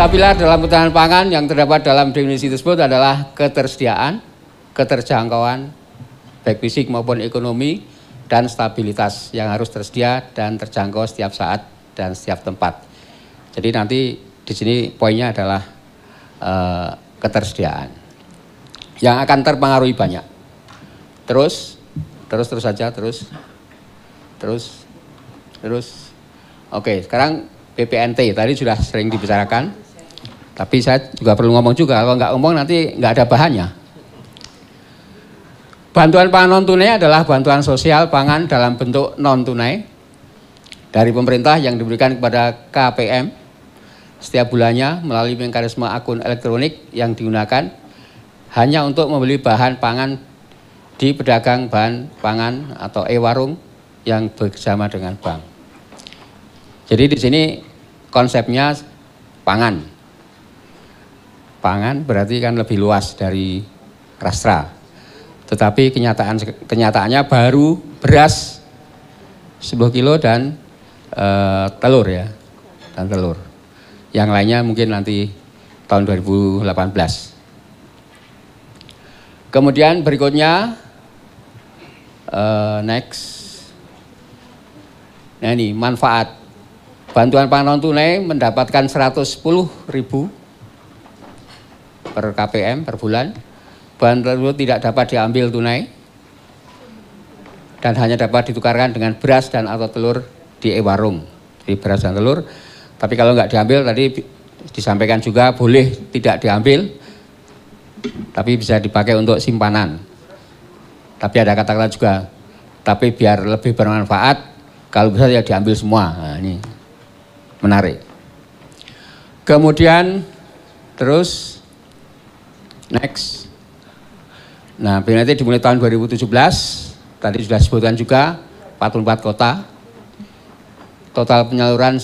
Tiga pilar dalam ketahanan pangan yang terdapat dalam definisi tersebut adalah ketersediaan, keterjangkauan, baik fisik maupun ekonomi, dan stabilitas yang harus tersedia dan terjangkau setiap saat dan setiap tempat. Jadi nanti di sini poinnya adalah e, ketersediaan yang akan terpengaruhi banyak. Terus, terus terus saja, terus, terus, terus. Oke, sekarang BPNT tadi sudah sering dibicarakan. Tapi saya juga perlu ngomong juga, kalau nggak ngomong nanti nggak ada bahannya. Bantuan pangan non tunai adalah bantuan sosial pangan dalam bentuk non tunai dari pemerintah yang diberikan kepada KPM setiap bulannya melalui mekanisme akun elektronik yang digunakan hanya untuk membeli bahan pangan di pedagang bahan pangan atau e-warung yang bersama dengan bank. Jadi di sini konsepnya pangan, pangan berarti kan lebih luas dari rastra. Tetapi kenyataan kenyataannya baru beras 10 kilo dan e, telur ya, dan telur. Yang lainnya mungkin nanti tahun 2018. Kemudian berikutnya e, next. Nah ini manfaat bantuan pangan tunai mendapatkan 110 ribu per KPM per bulan. Bahan tersebut tidak dapat diambil tunai dan hanya dapat ditukarkan dengan beras dan atau telur di e-warung. Jadi beras dan telur. Tapi kalau nggak diambil tadi disampaikan juga boleh tidak diambil tapi bisa dipakai untuk simpanan. Tapi ada kata-kata juga tapi biar lebih bermanfaat kalau bisa ya diambil semua. Nah, ini menarik. Kemudian terus Next. Nah, BNT dimulai tahun 2017. Tadi sudah sebutkan juga 44 kota. Total penyaluran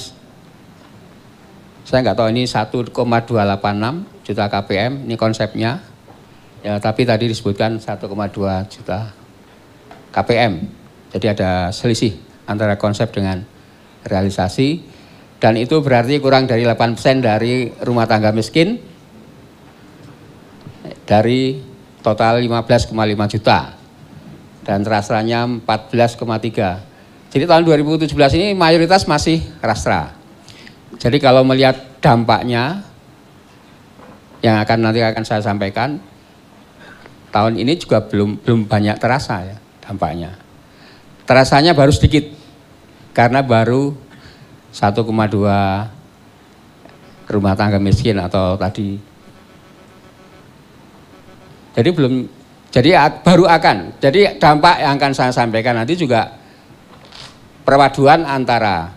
saya nggak tahu ini 1,286 juta KPM ini konsepnya. Ya, tapi tadi disebutkan 1,2 juta KPM. Jadi ada selisih antara konsep dengan realisasi dan itu berarti kurang dari 8% dari rumah tangga miskin dari total 15,5 juta dan rastranya 14,3. Jadi tahun 2017 ini mayoritas masih rastra. Jadi kalau melihat dampaknya yang akan nanti akan saya sampaikan tahun ini juga belum belum banyak terasa ya dampaknya. Terasanya baru sedikit karena baru 1,2 rumah tangga miskin atau tadi jadi belum jadi baru akan. Jadi dampak yang akan saya sampaikan nanti juga perpaduan antara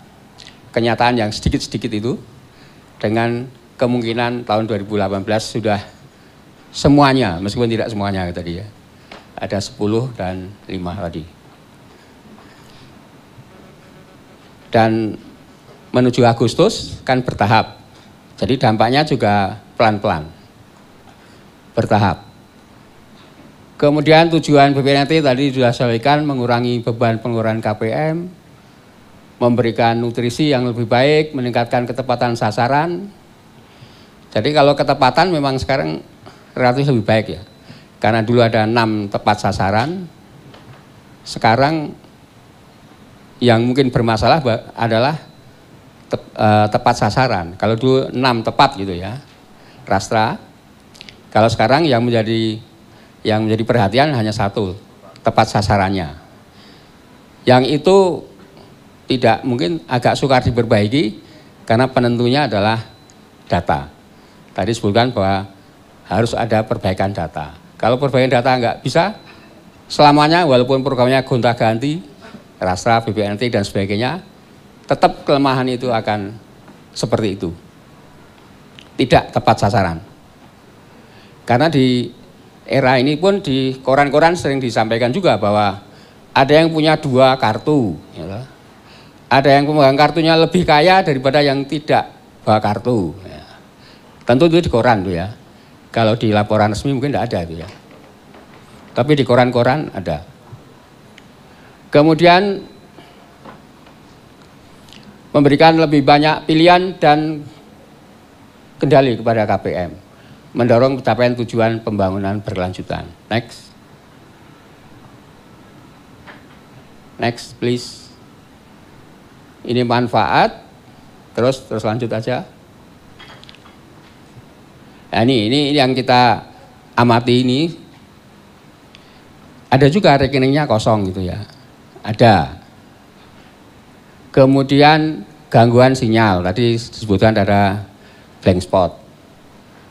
kenyataan yang sedikit-sedikit itu dengan kemungkinan tahun 2018 sudah semuanya, meskipun tidak semuanya tadi ya. Ada 10 dan 5 tadi. Dan menuju Agustus kan bertahap. Jadi dampaknya juga pelan-pelan. Bertahap. Kemudian tujuan BPNT tadi sudah sampaikan mengurangi beban pengurangan KPM, memberikan nutrisi yang lebih baik, meningkatkan ketepatan sasaran. Jadi kalau ketepatan memang sekarang relatif lebih baik ya. Karena dulu ada enam tepat sasaran, sekarang yang mungkin bermasalah adalah te eh, tepat sasaran. Kalau dulu enam tepat gitu ya, rastra. Kalau sekarang yang menjadi yang menjadi perhatian hanya satu, tepat sasarannya. Yang itu tidak mungkin agak sukar diperbaiki karena penentunya adalah data. Tadi sebutkan bahwa harus ada perbaikan data. Kalau perbaikan data nggak bisa, selamanya walaupun programnya gonta-ganti, Rastra, BPNT dan sebagainya, tetap kelemahan itu akan seperti itu. Tidak tepat sasaran. Karena di era ini pun di koran-koran sering disampaikan juga bahwa ada yang punya dua kartu. Ya. Ada yang pemegang kartunya lebih kaya daripada yang tidak bawa kartu. Ya. Tentu itu di koran tuh ya. Kalau di laporan resmi mungkin tidak ada itu ya. Tapi di koran-koran ada. Kemudian memberikan lebih banyak pilihan dan kendali kepada KPM mendorong pencapaian tujuan pembangunan berkelanjutan. Next. Next, please. Ini manfaat. Terus terus lanjut aja. Nah, ini ini yang kita amati ini. Ada juga rekeningnya kosong gitu ya. Ada. Kemudian gangguan sinyal tadi disebutkan ada blank spot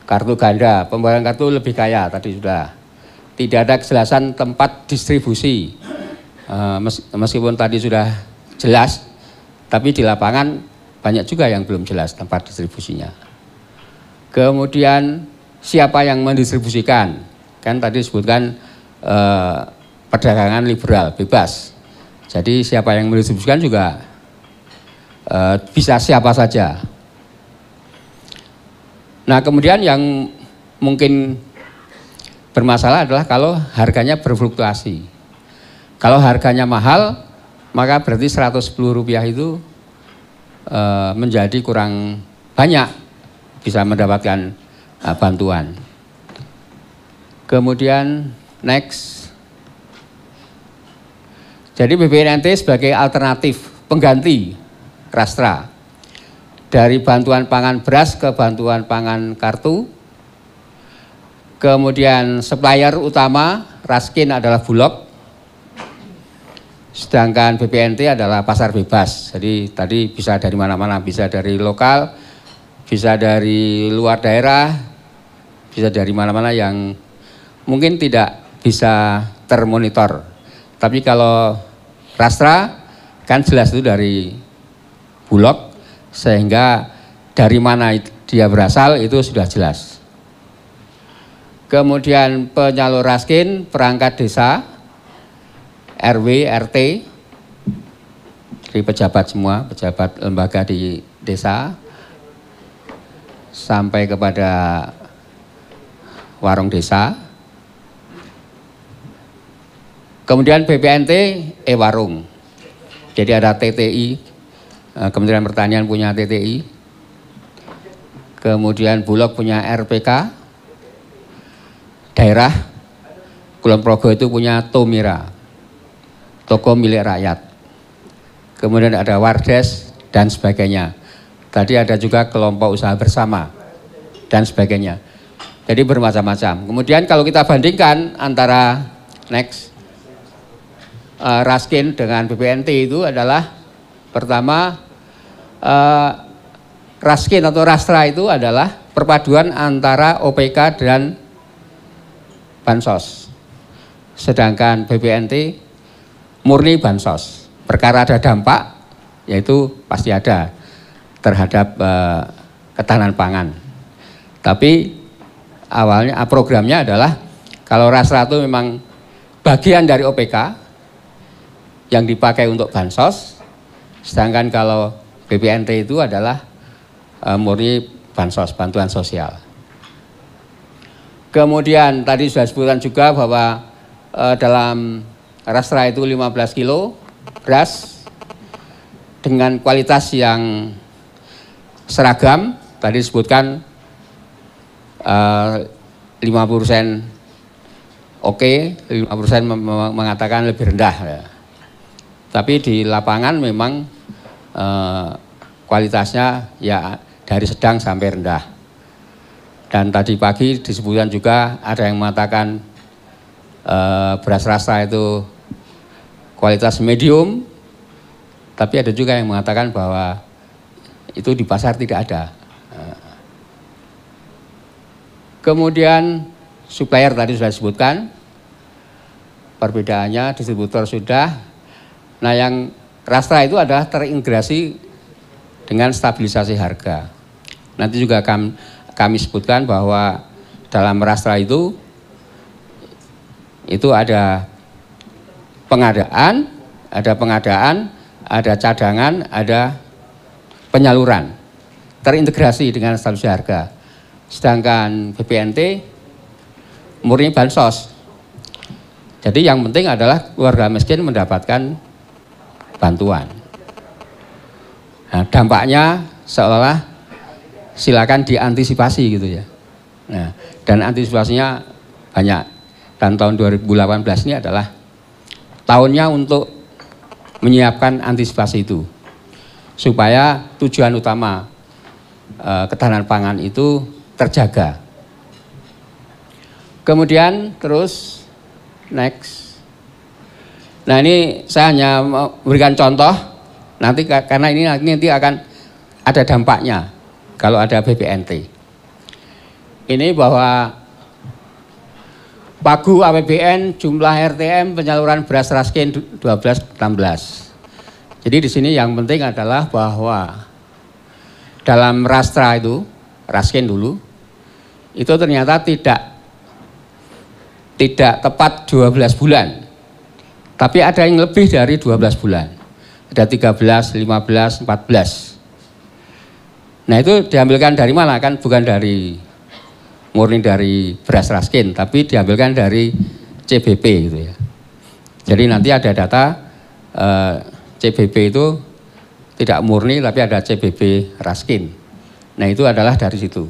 kartu ganda, pembayaran kartu lebih kaya tadi sudah. Tidak ada kejelasan tempat distribusi. Eh, meskipun tadi sudah jelas, tapi di lapangan banyak juga yang belum jelas tempat distribusinya. Kemudian siapa yang mendistribusikan? Kan tadi disebutkan eh, perdagangan liberal, bebas. Jadi siapa yang mendistribusikan juga eh, bisa siapa saja Nah kemudian yang mungkin bermasalah adalah kalau harganya berfluktuasi. Kalau harganya mahal, maka berarti 110 rupiah itu e, menjadi kurang banyak bisa mendapatkan e, bantuan. Kemudian next. Jadi BPNT sebagai alternatif pengganti Rastra dari bantuan pangan beras ke bantuan pangan kartu. Kemudian supplier utama Raskin adalah Bulog. Sedangkan BPNT adalah pasar bebas. Jadi tadi bisa dari mana-mana, bisa dari lokal, bisa dari luar daerah, bisa dari mana-mana yang mungkin tidak bisa termonitor. Tapi kalau Rastra kan jelas itu dari Bulog, sehingga dari mana dia berasal itu sudah jelas. Kemudian penyalur raskin, perangkat desa, RW, RT, dari pejabat semua, pejabat lembaga di desa, sampai kepada warung desa. Kemudian BPNT, e-warung. Jadi ada TTI, Eh, Kementerian Pertanian punya TTI, kemudian Bulog punya RPK, daerah Kulon Progo itu punya Tomira, toko milik rakyat. Kemudian ada Wardes dan sebagainya. Tadi ada juga kelompok usaha bersama dan sebagainya. Jadi bermacam-macam. Kemudian kalau kita bandingkan antara next uh, eh, Raskin dengan BPNT itu adalah pertama eh, raskin atau rastra itu adalah perpaduan antara OPK dan bansos. Sedangkan BPNT murni bansos. Perkara ada dampak, yaitu pasti ada terhadap eh, ketahanan pangan. Tapi awalnya eh, programnya adalah kalau rastra itu memang bagian dari OPK yang dipakai untuk bansos, sedangkan kalau BPNT itu adalah e, murni bansos, bantuan sosial. Kemudian tadi sudah sebutkan juga bahwa e, dalam rastra itu 15 kilo beras dengan kualitas yang seragam, tadi disebutkan e, eh, 50% oke, okay, 50% mengatakan lebih rendah. Ya. Tapi di lapangan memang Eh, kualitasnya ya dari sedang sampai rendah. Dan tadi pagi disebutkan juga ada yang mengatakan e, beras rasa itu kualitas medium, tapi ada juga yang mengatakan bahwa itu di pasar tidak ada. Eh, kemudian supplier tadi sudah disebutkan, perbedaannya distributor sudah. Nah yang Rastra itu adalah terintegrasi dengan stabilisasi harga. Nanti juga kami, kami sebutkan bahwa dalam rastra itu itu ada pengadaan, ada pengadaan, ada cadangan, ada penyaluran terintegrasi dengan stabilisasi harga. Sedangkan BPNT murni bansos. Jadi yang penting adalah warga miskin mendapatkan bantuan. Nah, dampaknya seolah silakan diantisipasi gitu ya. Nah, dan antisipasinya banyak. Dan tahun 2018 ini adalah tahunnya untuk menyiapkan antisipasi itu. Supaya tujuan utama e, ketahanan pangan itu terjaga. Kemudian terus next Nah ini saya hanya memberikan contoh, nanti karena ini nanti akan ada dampaknya kalau ada BPNT. Ini bahwa pagu APBN jumlah RTM penyaluran beras raskin 1216. Jadi di sini yang penting adalah bahwa dalam rastra itu, raskin dulu, itu ternyata tidak tidak tepat 12 bulan tapi ada yang lebih dari 12 bulan. Ada 13, 15, 14. Nah itu diambilkan dari mana? Kan bukan dari murni dari beras raskin, tapi diambilkan dari CBP gitu ya. Jadi nanti ada data eh, CBP itu tidak murni tapi ada CBP raskin. Nah itu adalah dari situ.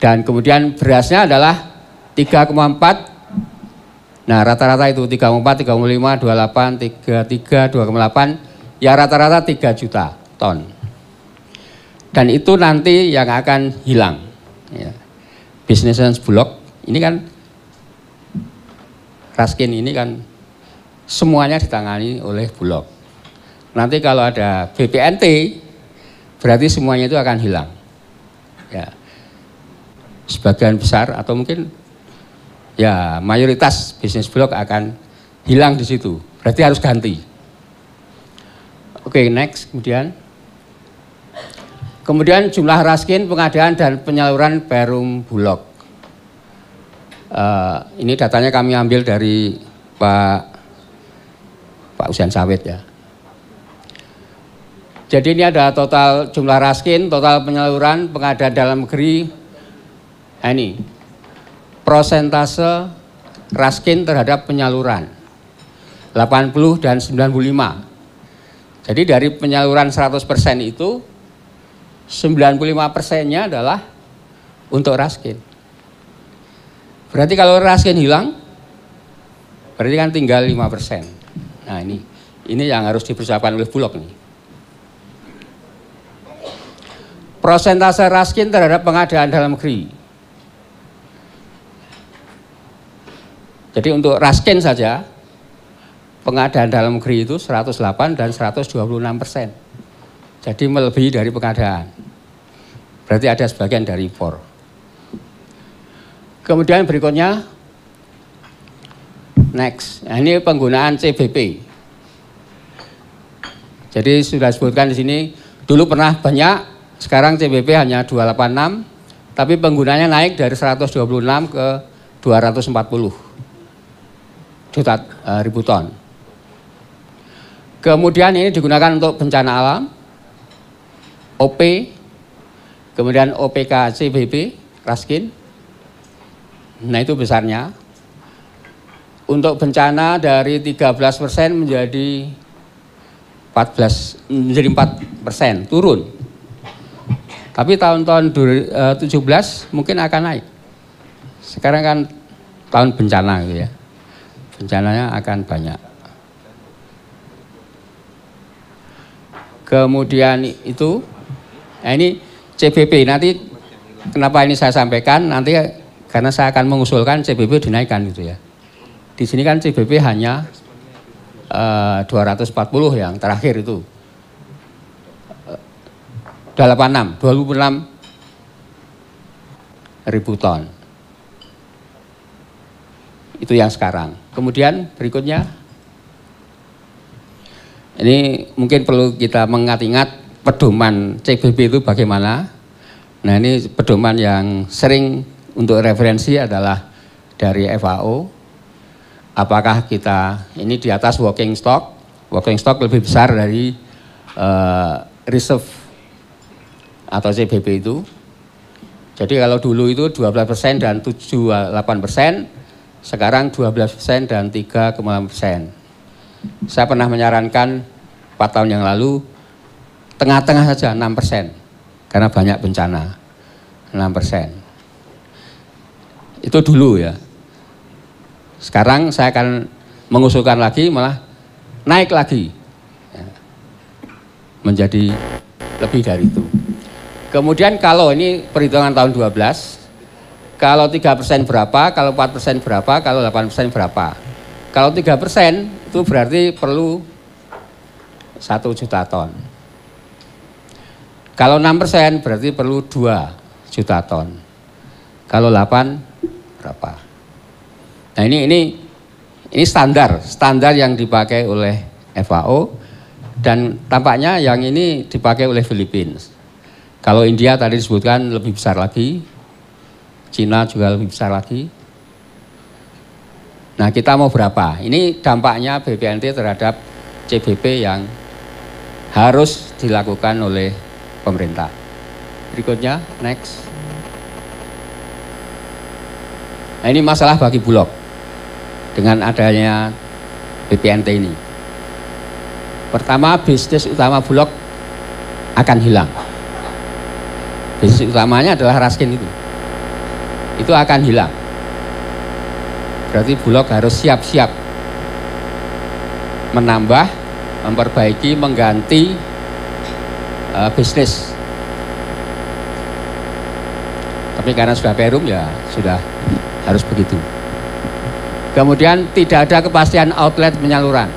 Dan kemudian berasnya adalah 3,4 Nah rata-rata itu 34, 35, 28, 33, 28, ya rata-rata 3 juta ton. Dan itu nanti yang akan hilang. Ya. Business dan bulog ini kan raskin ini kan semuanya ditangani oleh bulog. Nanti kalau ada BPNT berarti semuanya itu akan hilang. Ya. Sebagian besar atau mungkin ya mayoritas bisnis bulog akan hilang di situ. Berarti harus ganti. Oke, okay, next. Kemudian. Kemudian jumlah raskin, pengadaan, dan penyaluran perum bulog. Uh, ini datanya kami ambil dari Pak Pak Usian Sawit ya. Jadi ini ada total jumlah raskin, total penyaluran, pengadaan dalam negeri. Eh, ini prosentase raskin terhadap penyaluran 80 dan 95. Jadi dari penyaluran 100% itu 95 persennya adalah untuk raskin. Berarti kalau raskin hilang, berarti kan tinggal 5 Nah ini, ini yang harus dipersiapkan oleh Bulog nih. Prosentase raskin terhadap pengadaan dalam negeri Jadi untuk Raskin saja pengadaan dalam negeri itu 108 dan 126 persen. Jadi melebihi dari pengadaan. Berarti ada sebagian dari impor. Kemudian berikutnya, next. Nah, ini penggunaan CBP. Jadi sudah sebutkan di sini, dulu pernah banyak, sekarang CBP hanya 286, tapi penggunanya naik dari 126 ke 240 juta uh, eh, ribu ton. Kemudian ini digunakan untuk bencana alam, OP, kemudian OPK CBB, Raskin. Nah itu besarnya. Untuk bencana dari 13 persen menjadi 14 menjadi 4 persen turun. Tapi tahun-tahun 17 eh, mungkin akan naik. Sekarang kan tahun bencana gitu ya rencananya akan banyak. Kemudian itu, nah ini CBP nanti kenapa ini saya sampaikan nanti karena saya akan mengusulkan CBP dinaikkan gitu ya. Di sini kan CBP hanya eh, uh, 240 yang terakhir itu. delapan 86, 26 ribu ton. Itu yang sekarang. Kemudian berikutnya, ini mungkin perlu kita mengingat-ingat pedoman CBB itu bagaimana. Nah ini pedoman yang sering untuk referensi adalah dari FAO. Apakah kita ini di atas working stock? working stock lebih besar dari uh, reserve atau CBB itu. Jadi kalau dulu itu 12 dan 78 persen, sekarang 12 persen dan 3,5 persen. Saya pernah menyarankan 4 tahun yang lalu, tengah-tengah saja 6 persen, karena banyak bencana, 6 persen. Itu dulu ya. Sekarang saya akan mengusulkan lagi, malah naik lagi, ya. menjadi lebih dari itu. Kemudian kalau ini perhitungan tahun 12, kalau 3% berapa, kalau 4% berapa, kalau 8% berapa. Kalau 3% itu berarti perlu 1 juta ton. Kalau 6% berarti perlu 2 juta ton. Kalau 8 berapa? Nah ini ini ini standar, standar yang dipakai oleh FAO dan tampaknya yang ini dipakai oleh Filipina. Kalau India tadi disebutkan lebih besar lagi, Cina juga lebih besar lagi. Nah kita mau berapa? Ini dampaknya BPNT terhadap CBP yang harus dilakukan oleh pemerintah. Berikutnya, next. Nah, ini masalah bagi Bulog dengan adanya BPNT ini. Pertama, bisnis utama Bulog akan hilang. Bisnis utamanya adalah raskin itu itu akan hilang. Berarti Bulog harus siap-siap menambah, memperbaiki, mengganti uh, bisnis. Tapi karena sudah perum ya sudah harus begitu. Kemudian tidak ada kepastian outlet penyaluran.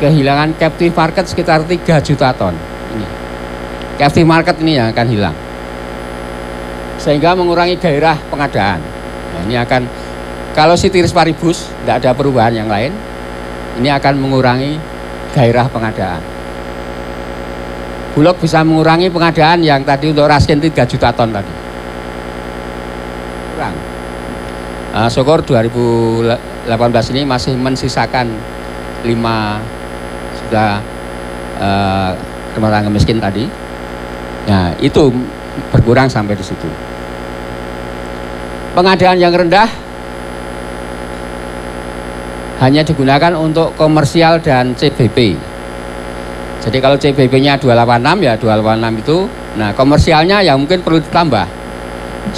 Kehilangan captive market sekitar 3 juta ton. Ini. Captive market ini yang akan hilang sehingga mengurangi gairah pengadaan. Nah, ini akan kalau si Tiris paribus tidak ada perubahan yang lain, ini akan mengurangi gairah pengadaan. Bulog bisa mengurangi pengadaan yang tadi untuk raskin 3 juta ton tadi. Kurang. Nah, syukur 2018 ini masih mensisakan 5 sudah eh, rumah miskin tadi. Nah, itu berkurang sampai di situ pengadaan yang rendah hanya digunakan untuk komersial dan CBP. Jadi kalau CBP-nya 286 ya 286 itu, nah komersialnya ya mungkin perlu ditambah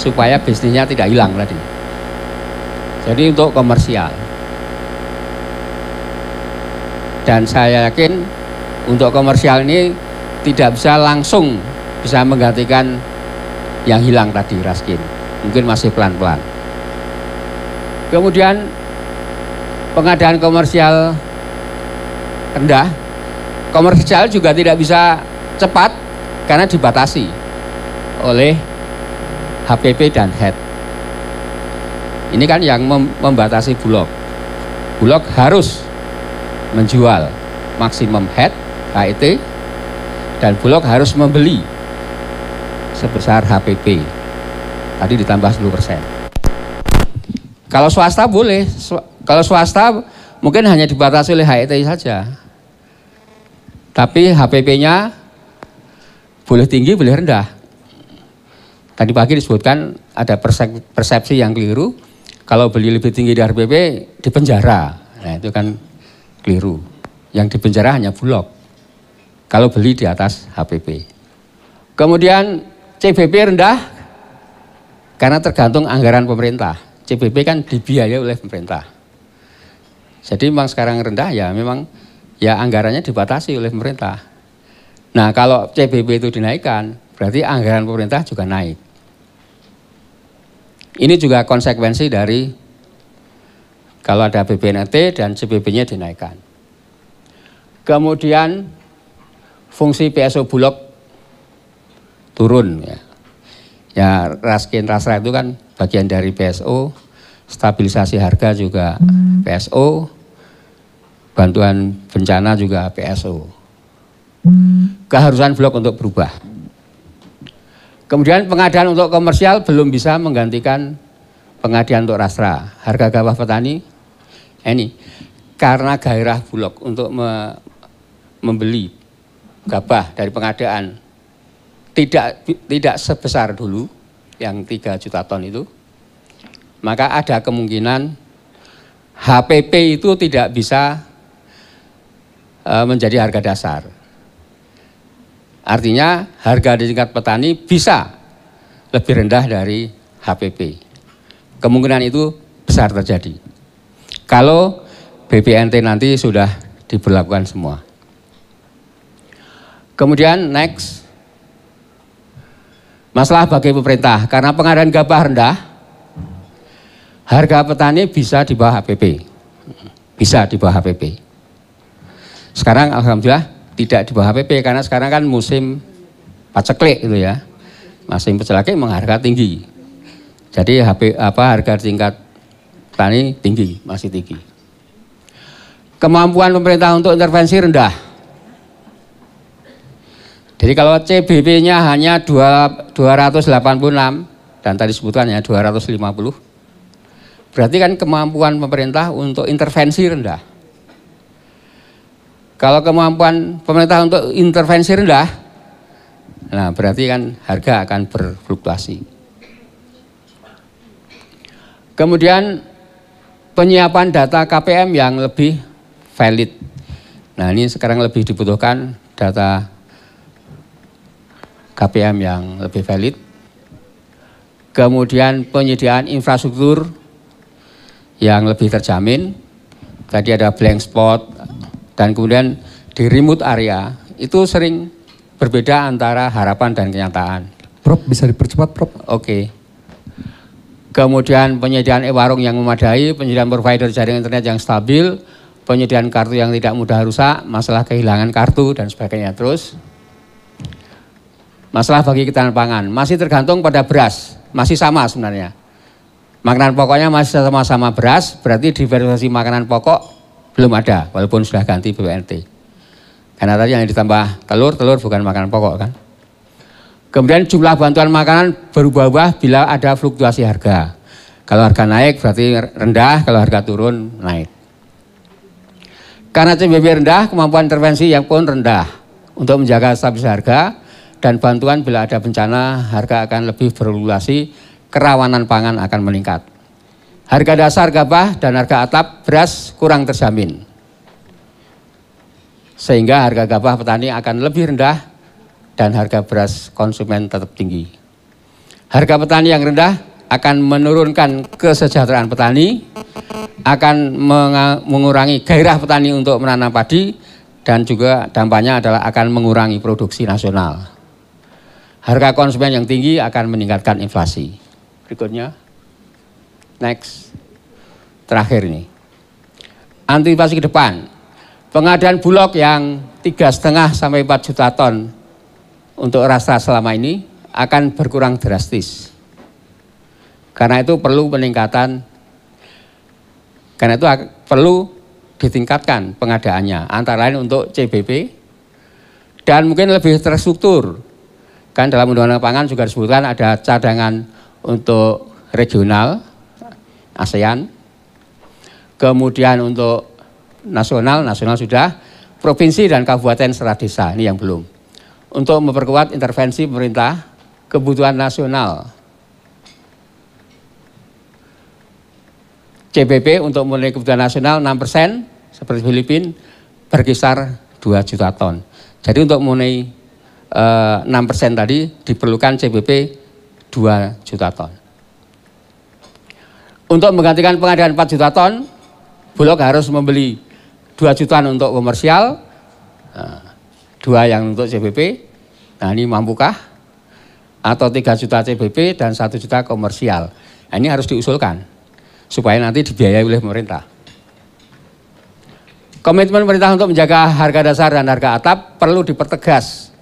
supaya bisnisnya tidak hilang tadi. Jadi untuk komersial. Dan saya yakin untuk komersial ini tidak bisa langsung bisa menggantikan yang hilang tadi raskin mungkin masih pelan-pelan. Kemudian pengadaan komersial rendah, komersial juga tidak bisa cepat karena dibatasi oleh HPP dan head. Ini kan yang membatasi bulog. Bulog harus menjual maksimum head HET dan bulog harus membeli sebesar HPP Tadi ditambah 10 persen. Kalau swasta boleh, kalau swasta mungkin hanya dibatasi oleh HIT saja. Tapi HPP-nya boleh tinggi, boleh rendah. Tadi pagi disebutkan ada persepsi yang keliru, kalau beli lebih tinggi di HPP di penjara. Nah itu kan keliru. Yang di penjara hanya bulog. Kalau beli di atas HPP. Kemudian CBP rendah, karena tergantung anggaran pemerintah. CBP kan dibiayai oleh pemerintah. Jadi memang sekarang rendah ya memang ya anggarannya dibatasi oleh pemerintah. Nah kalau CBP itu dinaikkan berarti anggaran pemerintah juga naik. Ini juga konsekuensi dari kalau ada BPNT dan cbp nya dinaikkan. Kemudian fungsi PSO Bulog turun ya. Ya raskin rasra itu kan bagian dari PSO, stabilisasi harga juga hmm. PSO, bantuan bencana juga PSO. Hmm. Keharusan blok untuk berubah. Kemudian pengadaan untuk komersial belum bisa menggantikan pengadaan untuk rasra Harga gabah petani eh, ini karena gairah bulog untuk me membeli gabah dari pengadaan tidak tidak sebesar dulu yang 3 juta ton itu, maka ada kemungkinan HPP itu tidak bisa e, menjadi harga dasar. Artinya harga di tingkat petani bisa lebih rendah dari HPP. Kemungkinan itu besar terjadi. Kalau BPNT nanti sudah diberlakukan semua. Kemudian next Masalah bagi pemerintah, karena pengadaan gabah rendah, harga petani bisa di bawah HPP. Bisa di bawah HPP. Sekarang Alhamdulillah tidak di bawah HPP, karena sekarang kan musim paceklik gitu ya. Musim paceklik mengharga tinggi. Jadi HP, apa harga tingkat petani tinggi, masih tinggi. Kemampuan pemerintah untuk intervensi rendah. Jadi kalau CBP-nya hanya 286 dan tadi sebutkan ya 250, berarti kan kemampuan pemerintah untuk intervensi rendah. Kalau kemampuan pemerintah untuk intervensi rendah, nah berarti kan harga akan berfluktuasi. Kemudian penyiapan data KPM yang lebih valid. Nah ini sekarang lebih dibutuhkan data KPM yang lebih valid. Kemudian penyediaan infrastruktur yang lebih terjamin. Tadi ada blank spot dan kemudian di remote area itu sering berbeda antara harapan dan kenyataan. Prof bisa dipercepat, Prof. Oke. Okay. Kemudian penyediaan e-warung yang memadai, penyediaan provider jaringan internet yang stabil, penyediaan kartu yang tidak mudah rusak, masalah kehilangan kartu dan sebagainya terus. Masalah bagi ketahanan pangan masih tergantung pada beras, masih sama sebenarnya. Makanan pokoknya masih sama-sama beras, berarti diversifikasi makanan pokok belum ada, walaupun sudah ganti BPNT. Karena tadi yang ditambah telur, telur bukan makanan pokok kan. Kemudian jumlah bantuan makanan berubah-ubah bila ada fluktuasi harga. Kalau harga naik berarti rendah, kalau harga turun naik. Karena CBB rendah, kemampuan intervensi yang pun rendah. Untuk menjaga stabilitas harga, dan bantuan bila ada bencana harga akan lebih berregulasi, kerawanan pangan akan meningkat. Harga dasar gabah dan harga atap beras kurang terjamin. Sehingga harga gabah petani akan lebih rendah dan harga beras konsumen tetap tinggi. Harga petani yang rendah akan menurunkan kesejahteraan petani, akan mengurangi gairah petani untuk menanam padi, dan juga dampaknya adalah akan mengurangi produksi nasional. Harga konsumen yang tinggi akan meningkatkan inflasi. Berikutnya. Next. Terakhir ini. Antisipasi ke depan. Pengadaan bulog yang tiga setengah sampai 4 juta ton untuk rasa selama ini akan berkurang drastis. Karena itu perlu peningkatan, karena itu perlu ditingkatkan pengadaannya, antara lain untuk CBP, dan mungkin lebih terstruktur Kan dalam undang-undang pangan juga disebutkan ada cadangan untuk regional ASEAN. Kemudian untuk nasional, nasional sudah, provinsi dan kabupaten serta desa, ini yang belum. Untuk memperkuat intervensi pemerintah kebutuhan nasional. CBP untuk memenuhi kebutuhan nasional 6 persen, seperti Filipina, berkisar 2 juta ton. Jadi untuk memenuhi 6 eh, persen tadi diperlukan CBP 2 juta ton. Untuk menggantikan pengadaan 4 juta ton, Bulog harus membeli 2 jutaan untuk komersial, 2 eh, yang untuk CBP, nah ini mampukah? Atau 3 juta CBP dan 1 juta komersial. Nah, ini harus diusulkan, supaya nanti dibiayai oleh pemerintah. Komitmen pemerintah untuk menjaga harga dasar dan harga atap perlu dipertegas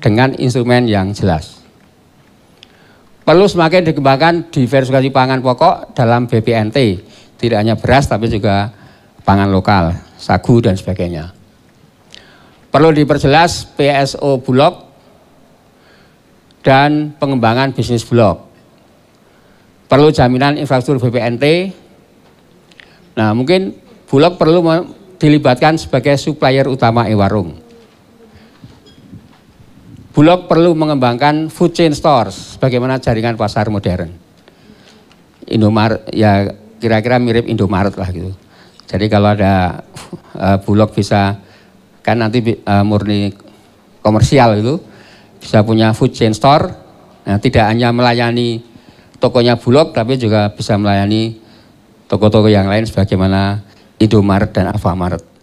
dengan instrumen yang jelas. Perlu semakin dikembangkan diversifikasi pangan pokok dalam BPNT, tidak hanya beras tapi juga pangan lokal, sagu dan sebagainya. Perlu diperjelas PSO Bulog dan pengembangan bisnis Bulog. Perlu jaminan infrastruktur BPNT. Nah, mungkin Bulog perlu dilibatkan sebagai supplier utama e-warung Bulog perlu mengembangkan food chain stores, bagaimana jaringan pasar modern. Indomaret, ya kira-kira mirip Indomaret lah gitu. Jadi kalau ada uh, Bulog bisa, kan nanti uh, murni komersial itu, bisa punya food chain store, nah, tidak hanya melayani tokonya Bulog, tapi juga bisa melayani toko-toko yang lain sebagaimana Indomaret dan Alfamaret.